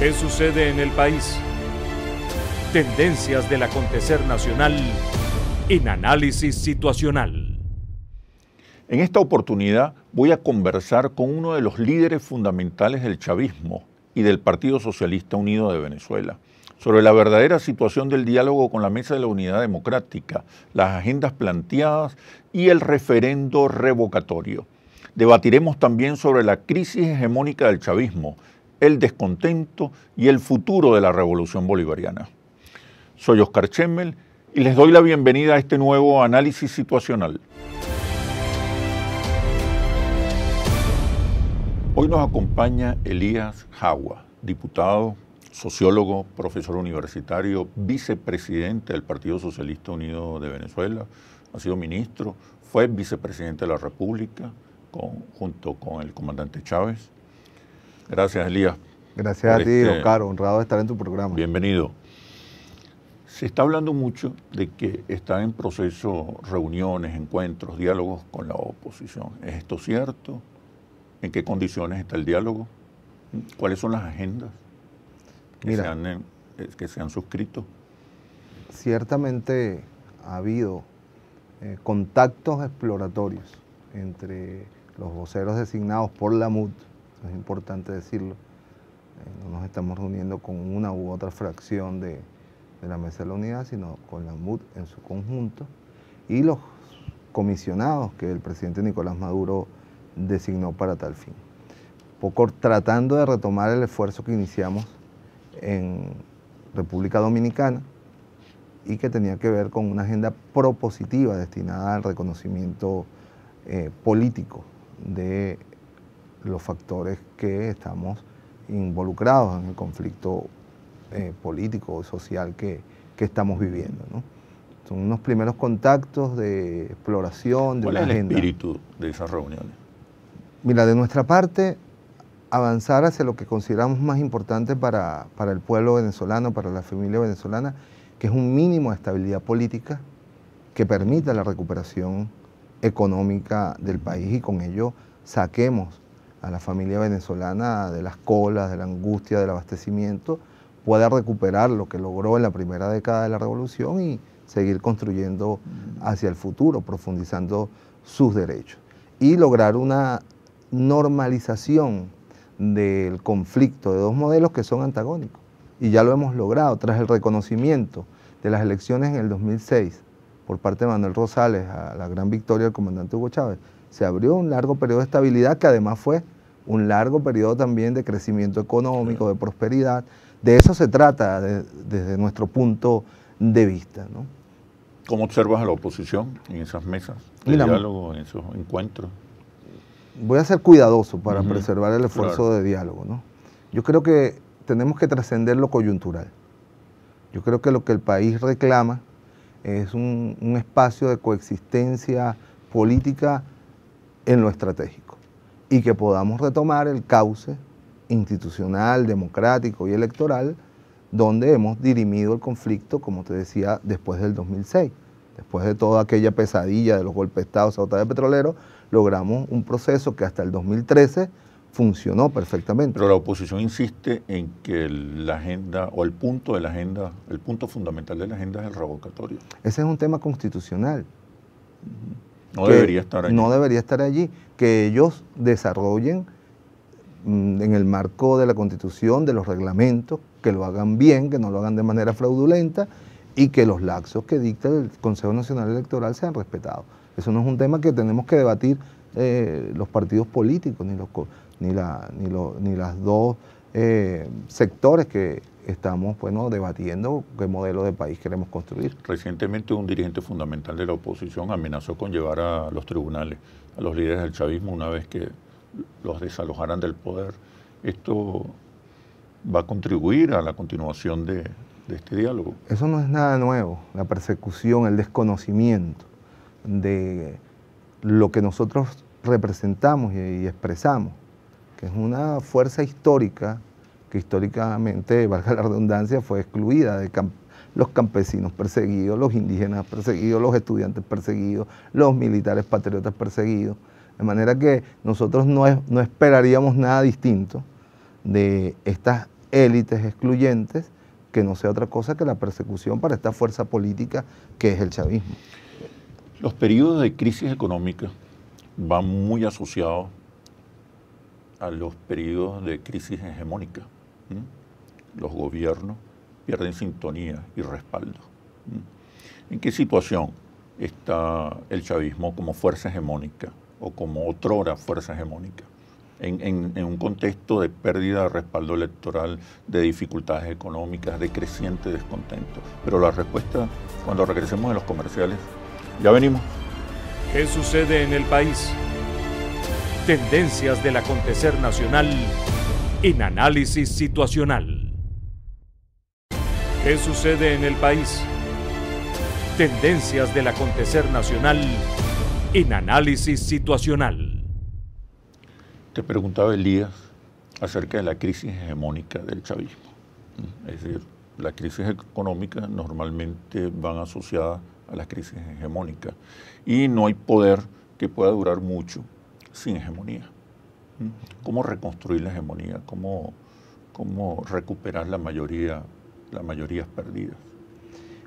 ¿Qué sucede en el país? Tendencias del acontecer nacional en análisis situacional. En esta oportunidad voy a conversar con uno de los líderes fundamentales del chavismo y del Partido Socialista Unido de Venezuela sobre la verdadera situación del diálogo con la Mesa de la Unidad Democrática, las agendas planteadas y el referendo revocatorio. Debatiremos también sobre la crisis hegemónica del chavismo, el descontento y el futuro de la revolución bolivariana. Soy Oscar Chemel y les doy la bienvenida a este nuevo análisis situacional. Hoy nos acompaña Elías Jagua, diputado, sociólogo, profesor universitario, vicepresidente del Partido Socialista Unido de Venezuela, ha sido ministro, fue vicepresidente de la República junto con el comandante Chávez, Gracias, Elías. Gracias a ti, este Oscar. Honrado de estar en tu programa. Bienvenido. Se está hablando mucho de que están en proceso reuniones, encuentros, diálogos con la oposición. ¿Es esto cierto? ¿En qué condiciones está el diálogo? ¿Cuáles son las agendas que, eh, se, han, suscrito? Ciertamente ha habido eh, contactos exploratorios entre los voceros designados por la MUD es importante decirlo. Eh, no nos estamos reuniendo con una u otra fracción de, la Mesa de la Unidad, sino con la MUD en su conjunto y los comisionados que el presidente Nicolás Maduro designó para tal fin. Poco tratando de retomar el esfuerzo que iniciamos en República Dominicana y que tenía que ver con una agenda propositiva destinada al reconocimiento eh, político de los factores que estamos involucrados en el conflicto eh, político o social que, estamos viviendo. Son unos primeros contactos de exploración de ¿Cuál es el espíritu de esas reuniones? Mira, de nuestra parte, avanzar hacia lo que consideramos más importante para, para el pueblo venezolano, para la familia venezolana, que es un mínimo de estabilidad política que permita la recuperación económica del país y con ello saquemos a la familia venezolana de las colas, de la angustia, del abastecimiento, pueda recuperar lo que logró en la primera década de la revolución y seguir construyendo hacia el futuro, profundizando sus derechos. Y lograr una normalización del conflicto de dos modelos que son antagónicos. Y ya lo hemos logrado tras el reconocimiento de las elecciones en el 2006 por parte de Manuel Rosales a la gran victoria del comandante Hugo Chávez, se abrió un largo periodo de estabilidad que además fue un largo periodo también de crecimiento económico, de prosperidad. De eso se trata desde nuestro punto de vista. ¿Cómo observas a la oposición en esas mesas de diálogo, en esos encuentros? Voy a ser cuidadoso para preservar el esfuerzo de diálogo. ¿no? Yo creo que tenemos que trascender lo coyuntural. Yo creo que lo que el país reclama es un, espacio de coexistencia política en lo estratégico y que podamos retomar el cauce institucional, democrático y electoral donde hemos dirimido el conflicto, como te decía, después del 2006. Después de toda aquella pesadilla de los golpes de Estado, de petrolero, logramos un proceso que hasta el 2013 funcionó perfectamente. Pero la oposición insiste en que la agenda o el punto de la agenda, el punto fundamental de la agenda es el revocatorio. Ese es un tema constitucional. No debería estar allí. No debería estar allí. Que ellos desarrollen mm, en el marco de la constitución, de los reglamentos, que lo hagan bien, que no lo hagan de manera fraudulenta y que los laxos que dicta el Consejo Nacional Electoral sean respetados. Eso no es un tema que tenemos que debatir eh, los partidos políticos ni los ni, la, las dos eh, sectores que estamos pues, debatiendo qué modelo de país queremos construir. Recientemente un dirigente fundamental de la oposición amenazó con llevar a los tribunales a los líderes del chavismo una vez que los desalojaran del poder. Esto va a contribuir a la continuación de, este diálogo. Eso no es nada nuevo, la persecución, el desconocimiento de lo que nosotros representamos y expresamos que es una fuerza histórica que históricamente, valga la redundancia, fue excluida de los campesinos perseguidos, los indígenas perseguidos, los estudiantes perseguidos, los militares patriotas perseguidos. De manera que nosotros no, no esperaríamos nada distinto de estas élites excluyentes que no sea otra cosa que la persecución para esta fuerza política que es el chavismo. Los periodos de crisis económica van muy asociados a los periodos de crisis hegemónica. Los gobiernos pierden sintonía y respaldo. ¿En qué situación está el chavismo como fuerza hegemónica o como otrora fuerza hegemónica? En, un contexto de pérdida de respaldo electoral, de dificultades económicas, de creciente descontento. Pero la respuesta, cuando regresemos a los comerciales, ya venimos. ¿Qué sucede en el país? Tendencias del acontecer nacional en análisis situacional. ¿Qué sucede en el país? Tendencias del acontecer nacional en análisis situacional. Te preguntaba Elías acerca de la crisis hegemónica del chavismo. Es decir, las crisis económicas normalmente van asociadas a las crisis hegemónicas y no hay poder que pueda durar mucho sin hegemonía. ¿Mm? ¿Cómo reconstruir la hegemonía? ¿Cómo, cómo recuperar la mayoría, las mayorías perdidas?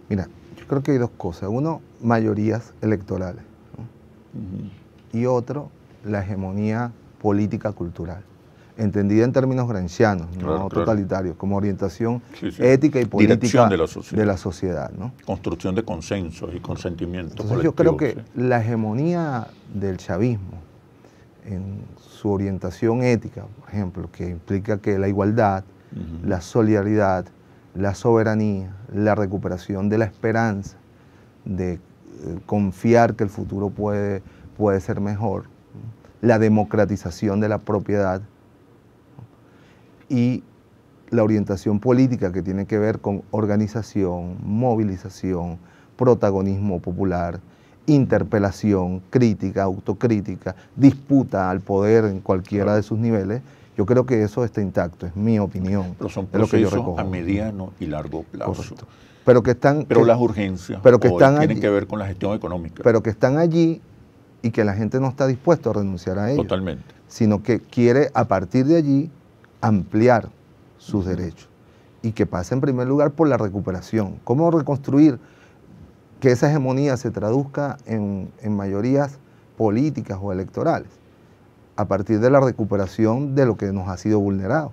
Mira, yo creo que hay dos cosas. Uno, mayorías electorales. Y otro, la hegemonía política cultural. Entendida en términos grancianos, no totalitarios, como orientación ética y política de la, sociedad. Construcción de consensos y consentimiento. yo creo que la hegemonía del chavismo, en su orientación ética, por ejemplo, que implica que la igualdad, la solidaridad, la soberanía, la recuperación de la esperanza, de eh, confiar que el futuro puede, puede ser mejor, la democratización de la propiedad y la orientación política que tiene que ver con organización, movilización, protagonismo popular, interpelación, crítica, autocrítica, disputa al poder en cualquiera de sus niveles, yo creo que eso está intacto, es mi opinión. Pero son procesos que yo a mediano y largo plazo. Pero que están... Pero que, las urgencias pero que están tienen que ver con la gestión económica. Pero que están allí y que la gente no está dispuesta a renunciar a ellos. Totalmente. Sino que quiere a partir de allí ampliar sus derechos y que pase en primer lugar por la recuperación. ¿Cómo reconstruir que esa hegemonía se traduzca en, mayorías políticas o electorales, a partir de la recuperación de lo que nos ha sido vulnerado.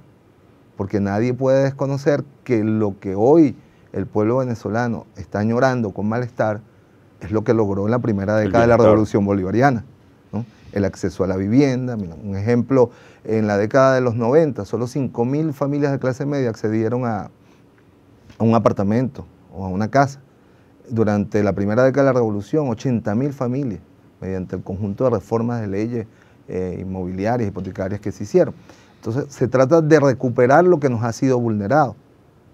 Porque nadie puede desconocer que lo que hoy el pueblo venezolano está añorando con malestar es lo que logró en la primera década de la revolución bolivariana. El acceso a la vivienda, un ejemplo, en la década de los 90 solo 5.000 familias de clase media accedieron a, a un apartamento o a una casa durante la primera década de la Revolución 80.000 familias mediante el conjunto de reformas de leyes inmobiliarias eh, inmobiliarias, hipotecarias que se hicieron. Entonces se trata de recuperar lo que nos ha sido vulnerado,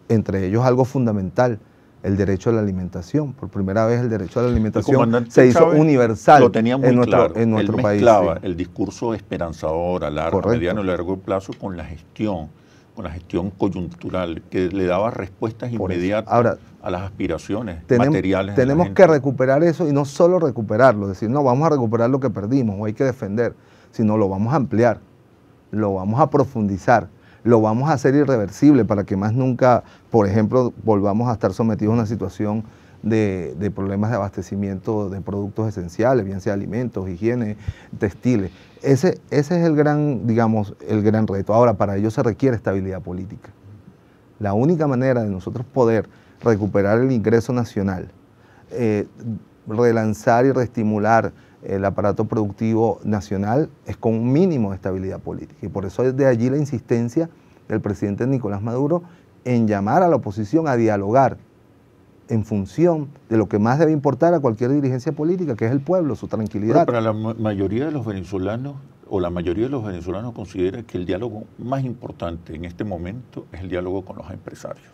entre ellos algo fundamental, el derecho a la alimentación. Por primera vez el derecho a la alimentación se hizo universal lo en nuestro, en nuestro país. el discurso esperanzador a largo, mediano y largo plazo con la gestión con la gestión coyuntural que le daba respuestas inmediatas a las aspiraciones materiales. Tenemos que recuperar eso y no solo recuperarlo, decir, no, vamos a recuperar lo que perdimos o hay que defender, sino lo vamos a ampliar, lo vamos a profundizar, lo vamos a hacer irreversible para que más nunca, por ejemplo, volvamos a estar sometidos a una situación de, problemas de abastecimiento de productos esenciales, bien sea alimentos, higiene, textiles. Ese, ese es el gran, digamos, el gran reto. Ahora, para ello se requiere estabilidad política. La única manera de nosotros poder recuperar el ingreso nacional, eh, relanzar y reestimular el aparato productivo nacional es con un mínimo de estabilidad política. Y por eso es de allí la insistencia del presidente Nicolás Maduro en llamar a la oposición a dialogar en función de lo que más debe importar a cualquier dirigencia política, que es el pueblo, su tranquilidad. Pero para la mayoría de los venezolanos, o la mayoría de los venezolanos considera que el diálogo más importante en este momento es el diálogo con los empresarios,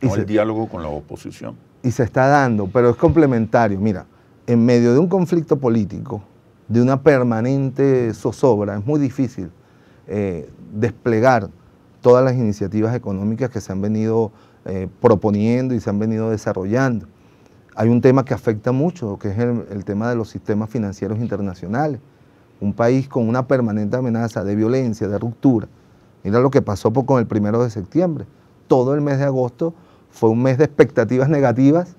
y el diálogo con la oposición. Y se está dando, pero es complementario. Mira, en medio de un conflicto político, de una permanente zozobra, es muy difícil eh, desplegar todas las iniciativas económicas que se han venido eh, proponiendo y se han venido desarrollando. Hay un tema que afecta mucho, que es el, tema de los sistemas financieros internacionales. Un país con una permanente amenaza de violencia, de ruptura. Mira lo que pasó con el primero de septiembre. Todo el mes de agosto fue un mes de expectativas negativas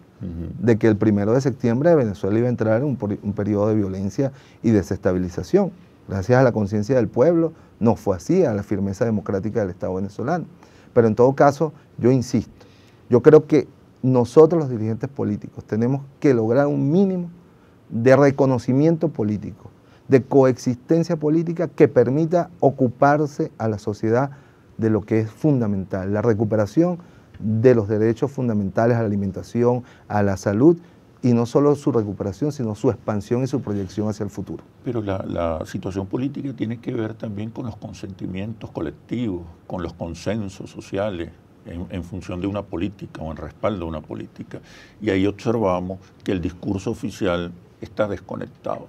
de que el primero de septiembre Venezuela iba a entrar en un, un periodo de violencia y desestabilización. Gracias a la conciencia del pueblo, no fue así, a la firmeza democrática del Estado venezolano. Pero en todo caso, yo insisto, yo creo que nosotros los dirigentes políticos tenemos que lograr un mínimo de reconocimiento político, de coexistencia política que permita ocuparse a la sociedad de lo que es fundamental, la recuperación de los derechos fundamentales a la alimentación, a la salud y no solo su recuperación, sino su expansión y su proyección hacia el futuro. Pero la, situación política tiene que ver también con los consentimientos colectivos, con los consensos sociales en, función de una política o en respaldo a una política. Y ahí observamos que el discurso oficial está desconectado,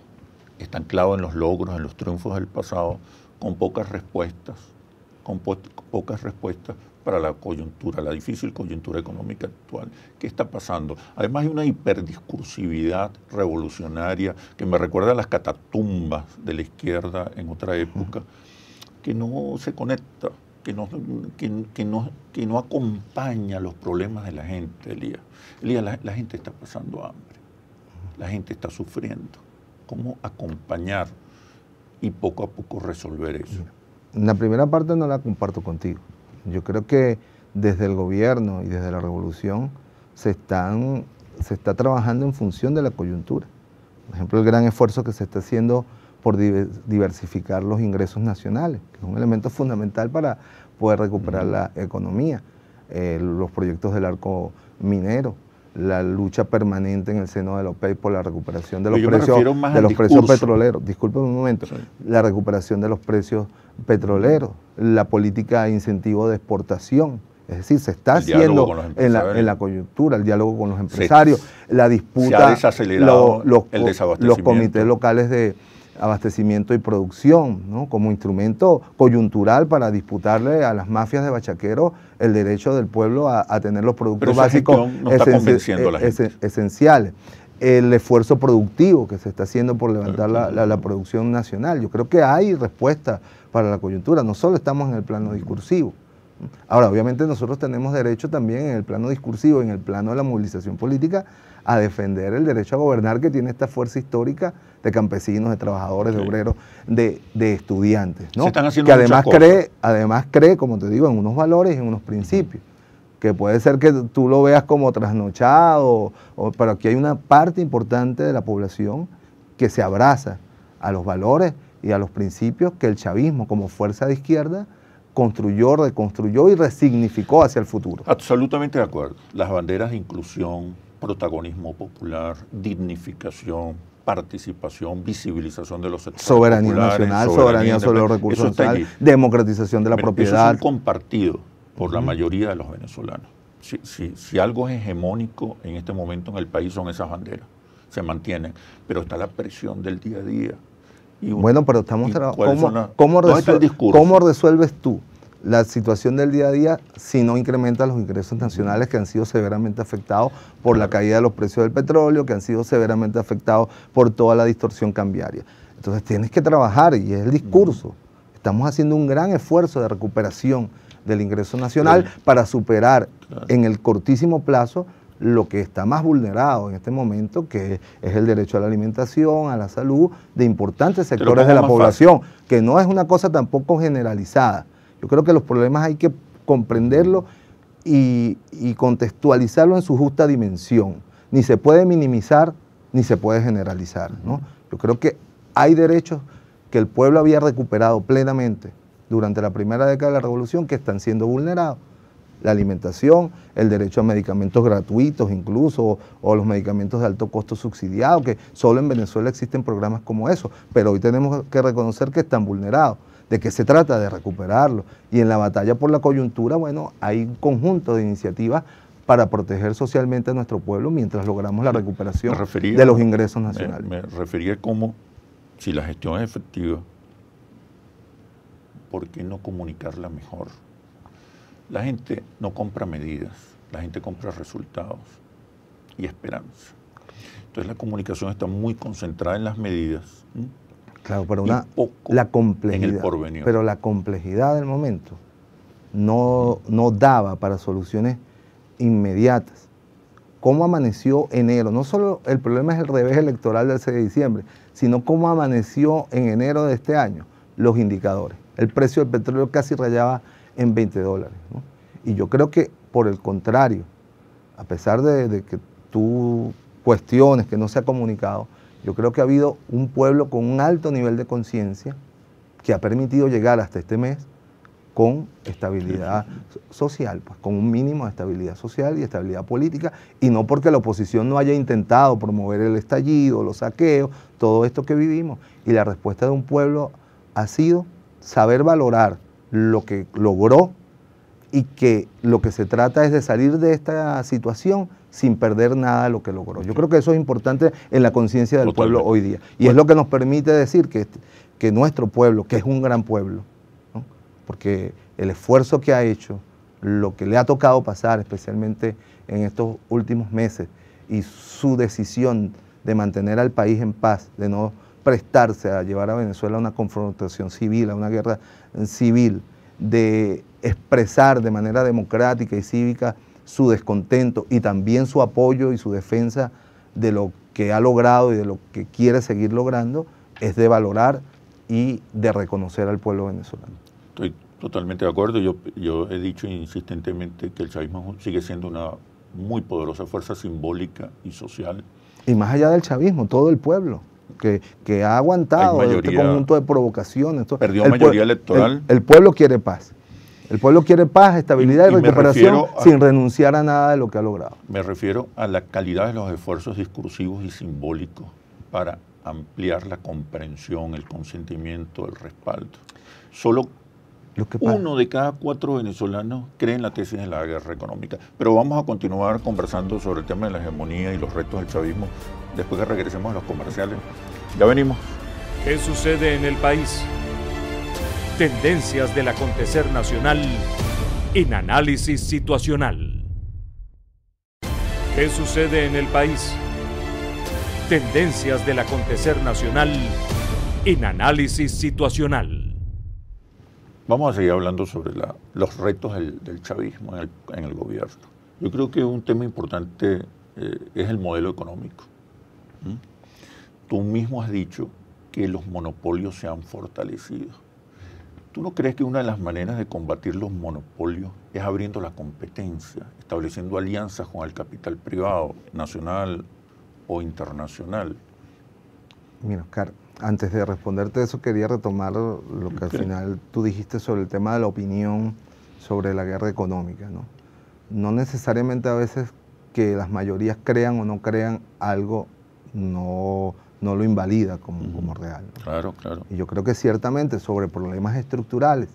está anclado en los logros, en los triunfos del pasado, con pocas respuestas, con pocas respuestas para la coyuntura, la difícil coyuntura económica actual. ¿Qué está pasando? Además hay una hiperdiscursividad revolucionaria que me recuerda a las catatumbas de la izquierda en otra época, que no se conecta, que no, que, no, que no acompaña los problemas de la gente, Elías. Elías, la, la gente está pasando hambre, la gente está sufriendo. ¿Cómo acompañar y poco a poco resolver eso? La primera parte no la comparto contigo. Yo creo que desde el gobierno y desde la revolución se, están, se está trabajando en función de la coyuntura. Por ejemplo, el gran esfuerzo que se está haciendo por diversificar los ingresos nacionales, que es un elemento fundamental para poder recuperar la economía. Eh, los proyectos del arco minero, la lucha permanente en el seno de la por la recuperación de los precios, de los precios petroleros. Disculpen un momento. La recuperación de los precios petroleros, la política de incentivo de exportación. Es decir, se está haciendo en la, coyuntura, el diálogo con los empresarios, la disputa, los comités locales de, abastecimiento y producción, como instrumento coyuntural para disputarle a las mafias de bachaqueros el derecho del pueblo a, tener los productos básicos e, esenciales. El esfuerzo productivo que se está haciendo por levantar la, la, producción nacional. Yo creo que hay respuesta para la coyuntura, no solo estamos en el plano discursivo. Ahora, obviamente nosotros tenemos derecho también en el plano discursivo, en el plano de la movilización política, a defender el derecho a gobernar que tiene esta fuerza histórica de campesinos, de trabajadores, de obreros, de, estudiantes, ¿no? que además cree, además cree, como te digo, en unos valores y en unos principios. que puede ser que tú lo veas como trasnochado, pero aquí hay una parte importante de la población que se abraza a los valores y a los principios que el chavismo como fuerza de izquierda construyó, reconstruyó y resignificó hacia el futuro. Absolutamente de acuerdo. Las banderas de inclusión, protagonismo popular, dignificación, participación, visibilización de los sectores Soberanía nacional, soberanía, sobre los recursos nacionales, democratización de la propiedad. es un compartido por la mayoría de los venezolanos. Si, algo es hegemónico en este momento en el país son esas banderas, se mantienen, pero está la presión del día a día. bueno, pero estamos trabajando, ¿Cómo resuelves tú la situación del día a día si no incrementa los ingresos nacionales que han sido severamente afectados por la caída de los precios del petróleo, que han sido severamente afectados por toda la distorsión cambiaria. Entonces tienes que trabajar y es el discurso. Estamos haciendo un gran esfuerzo de recuperación del ingreso nacional para superar en el cortísimo plazo lo que está más vulnerado en este momento, que es el derecho a la alimentación, a la salud, de importantes sectores de la población, que no es una cosa tampoco generalizada yo creo que los problemas hay que comprenderlos y, y contextualizarlo en su justa dimensión. Ni se puede minimizar ni se puede generalizar. ¿no? Yo creo que hay derechos que el pueblo había recuperado plenamente durante la primera década de la revolución que están siendo vulnerados. La alimentación, el derecho a medicamentos gratuitos incluso, o, los medicamentos de alto costo subsidiados, que solo en Venezuela existen programas como esos. pero hoy tenemos que reconocer que están vulnerados de que se trata de recuperarlo. Y en la batalla por la coyuntura, bueno, hay un conjunto de iniciativas para proteger socialmente a nuestro pueblo mientras logramos la recuperación de los ingresos nacionales. Me, refería como si la gestión es efectiva, ¿por qué no comunicarla mejor? La gente no compra medidas, la gente compra resultados y esperanza. Entonces la comunicación está muy concentrada en las medidas. Claro, pero una, la complejidad, Pero la complejidad del momento no, no daba para soluciones inmediatas. ¿Cómo amaneció enero? No solo el problema es el revés electoral del 6 de diciembre, sino cómo amaneció en enero de este año los indicadores. El precio del petróleo casi rayaba en 20 dólares. Y yo creo que, por el contrario, a pesar de, de que tú cuestiones que no se ha comunicado, yo creo que ha habido un pueblo con un alto nivel de conciencia que ha permitido llegar hasta este mes con estabilidad social, pues, con un mínimo de estabilidad social y estabilidad política, y no porque la oposición no haya intentado promover el estallido, los saqueos, todo esto que vivimos. Y la respuesta de un pueblo ha sido saber valorar lo que logró y que lo que se trata es de salir de esta situación sin perder nada de lo que logró. Yo creo que eso es importante en la conciencia del pueblo hoy día. Y es lo que nos permite decir que, que nuestro pueblo, que es un gran pueblo, porque el esfuerzo que ha hecho, lo que le ha tocado pasar, especialmente en estos últimos meses, y su decisión de mantener al país en paz, de no prestarse a llevar a Venezuela a una confrontación civil, a una guerra civil, de expresar de manera democrática y cívica su descontento y también su apoyo y su defensa de lo que ha logrado y de lo que quiere seguir logrando, es de valorar y de reconocer al pueblo venezolano. Estoy totalmente de acuerdo. Yo, yo he dicho insistentemente que el chavismo sigue siendo una muy poderosa fuerza simbólica y social. Y más allá del chavismo, todo el pueblo. Que, ha aguantado este conjunto de provocaciones. perdió mayoría electoral. el, pueblo quiere paz. El pueblo quiere paz, estabilidad y, recuperación sin renunciar a nada de lo que ha logrado. Me refiero a la calidad de los esfuerzos discursivos y simbólicos para ampliar la comprensión, el consentimiento, el respaldo. Solo uno de cada cuatro venezolanos cree en la tesis de la guerra económica. Pero vamos a continuar conversando sobre el tema de la hegemonía y los retos del chavismo después de regresemos a los comerciales. Ya venimos. ¿Qué sucede en el país? Tendencias del acontecer nacional en análisis situacional. ¿Qué sucede en el país? Tendencias del acontecer nacional en análisis situacional. Vamos a seguir hablando sobre los retos del, chavismo en el, gobierno. Yo creo que un tema importante eh, es el modelo económico. Tú mismo has dicho que los monopolios se han fortalecido ¿Tú no crees que una de las maneras de combatir los monopolios es abriendo la competencia, estableciendo alianzas con el capital privado, nacional o internacional? Mira, Oscar, antes de responderte eso, quería retomar lo que al final tú dijiste sobre el tema de la opinión sobre la guerra económica. No, no necesariamente a veces que las mayorías crean o no crean algo no no lo invalida como, real. Claro, claro. Y yo creo que ciertamente sobre problemas estructurales,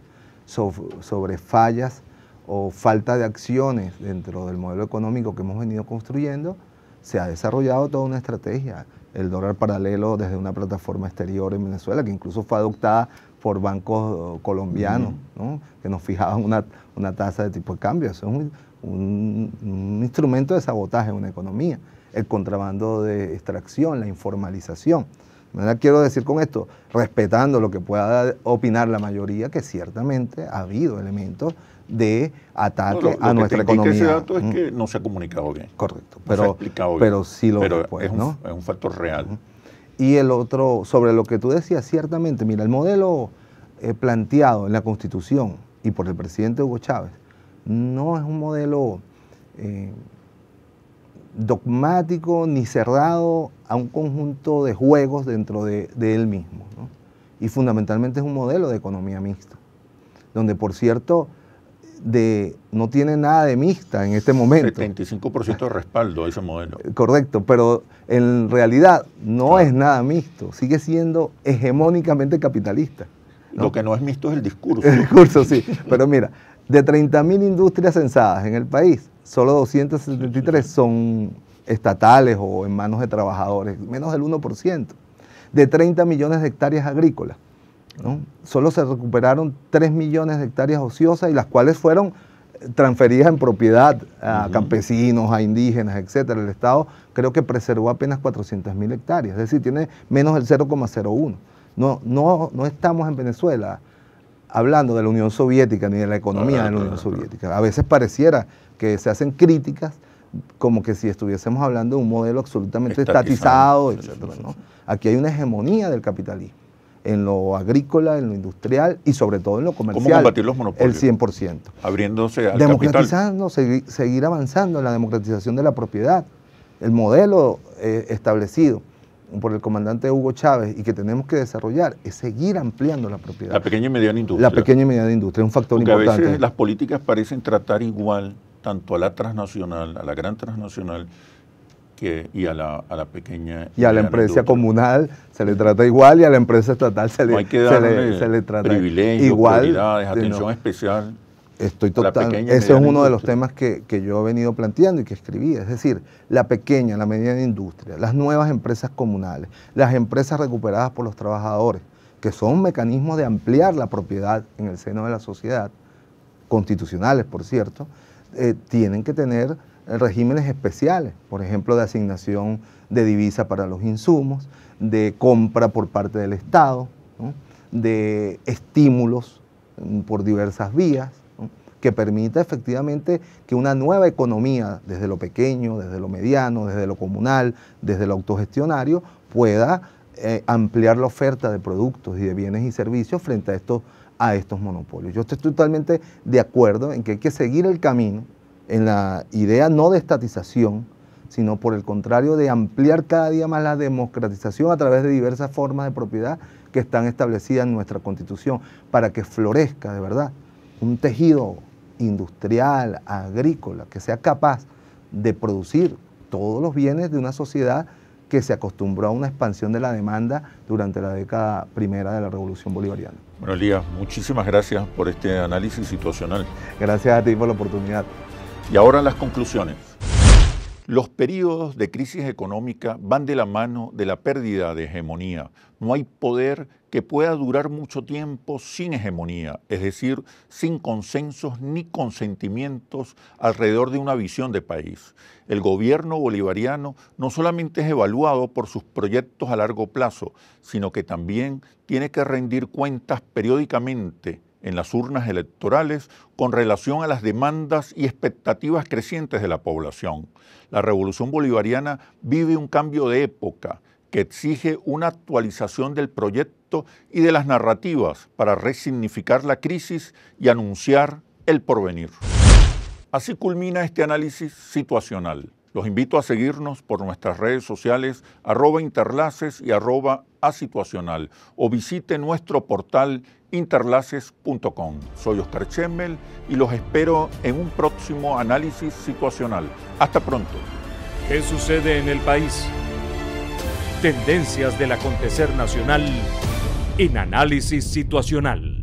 sobre, fallas o falta de acciones dentro del modelo económico que hemos venido construyendo, se ha desarrollado toda una estrategia. El dólar paralelo desde una plataforma exterior en Venezuela, que incluso fue adoptada por bancos eh, colombianos, que nos fijaban una, tasa de tipo de cambio. Eso es un, un instrumento de sabotaje en una economía el contrabando de extracción, la informalización. quiero decir con esto, respetando lo que pueda opinar la mayoría, que ciertamente ha habido elementos de ataque a nuestra economía. Ese dato es que no se ha comunicado bien. Correcto, pero, se bien. pero sí lo pero es, un, ¿no? es un factor real. Y el otro, sobre lo que tú decías, ciertamente, mira, el modelo eh, planteado en la Constitución y por el presidente Hugo Chávez no es un modelo eh, dogmático ni cerrado a un conjunto de juegos dentro de, él mismo. Y fundamentalmente es un modelo de economía mixta, donde por cierto de, no tiene nada de mixta en este momento. 75% de respaldo a ese modelo. Correcto, pero en realidad no es nada mixto, sigue siendo hegemónicamente capitalista. Lo que no es mixto es el discurso. El discurso, sí. pero mira, de 30.000 industrias censadas en el país, solo 273 son estatales o en manos de trabajadores, menos del 1%, de 30 millones de hectáreas agrícolas. Solo se recuperaron 3 millones de hectáreas ociosas y las cuales fueron transferidas en propiedad a campesinos, a indígenas, etc. El Estado creo que preservó apenas 400 hectáreas, es decir, tiene menos del 0,01. No, no, no estamos en Venezuela hablando de la Unión Soviética ni de la economía de la Unión Soviética. A veces pareciera que se hacen críticas como que si estuviésemos hablando de un modelo absolutamente estatizado, Aquí hay una hegemonía del capitalismo en lo agrícola, en lo industrial y sobre todo en lo comercial. ¿Cómo combatir los monopolios? El 100%. Abriéndose al Democratizando, seguir avanzando en la democratización de la propiedad. El modelo eh, establecido por el comandante Hugo Chávez y que tenemos que desarrollar es seguir ampliando la propiedad. La pequeña y mediana industria. La pequeña y mediana industria es un factor Porque importante. A veces las políticas parecen tratar igual tanto a la transnacional, a la gran transnacional, que, y a la, a la, pequeña. Y a la empresa comunal se le trata igual y a la empresa estatal se le, hay que se le, igual. atención especial. Estoy total. Ese es uno de los temas que, que, yo he venido planteando y que escribí. Es decir, la pequeña, la mediana industria, las nuevas empresas comunales, las empresas recuperadas por los trabajadores, que son mecanismos de ampliar la propiedad en el seno de la sociedad, constitucionales, por cierto eh, tienen que tener regímenes especiales, por ejemplo, de asignación de divisa para los insumos, de compra por parte del Estado, de estímulos mm, por diversas vías, que permita efectivamente que una nueva economía, desde lo pequeño, desde lo mediano, desde lo comunal, desde lo autogestionario, pueda eh, ampliar la oferta de productos y de bienes y servicios frente a estos a estos monopolios. Yo estoy totalmente de acuerdo en que hay que seguir el camino en la idea no de estatización, sino por el contrario de ampliar cada día más la democratización a través de diversas formas de propiedad que están establecidas en nuestra constitución, para que florezca de verdad un tejido industrial, agrícola, que sea capaz de producir todos los bienes de una sociedad que se acostumbró a una expansión de la demanda durante la década primera de la Revolución Bolivariana. Bueno, Elías, muchísimas gracias por este análisis situacional. Gracias a ti por la oportunidad. Y ahora las conclusiones. Los periodos de crisis económica van de la mano de la pérdida de hegemonía. No hay poder que pueda durar mucho tiempo sin hegemonía, es decir, sin consensos ni consentimientos alrededor de una visión de país. El gobierno bolivariano no solamente es evaluado por sus proyectos a largo plazo, sino que también tiene que rendir cuentas periódicamente en las urnas electorales con relación a las demandas y expectativas crecientes de la población. La revolución bolivariana vive un cambio de época que exige una actualización del proyecto y de las narrativas para resignificar la crisis y anunciar el porvenir. Así culmina este análisis situacional. Los invito a seguirnos por nuestras redes sociales arroba interlaces y arroba asituacional o visite nuestro portal interlaces.com. Soy Oscar Chemmel y los espero en un próximo análisis situacional. Hasta pronto. ¿Qué sucede en el país? Tendencias del acontecer nacional en análisis situacional.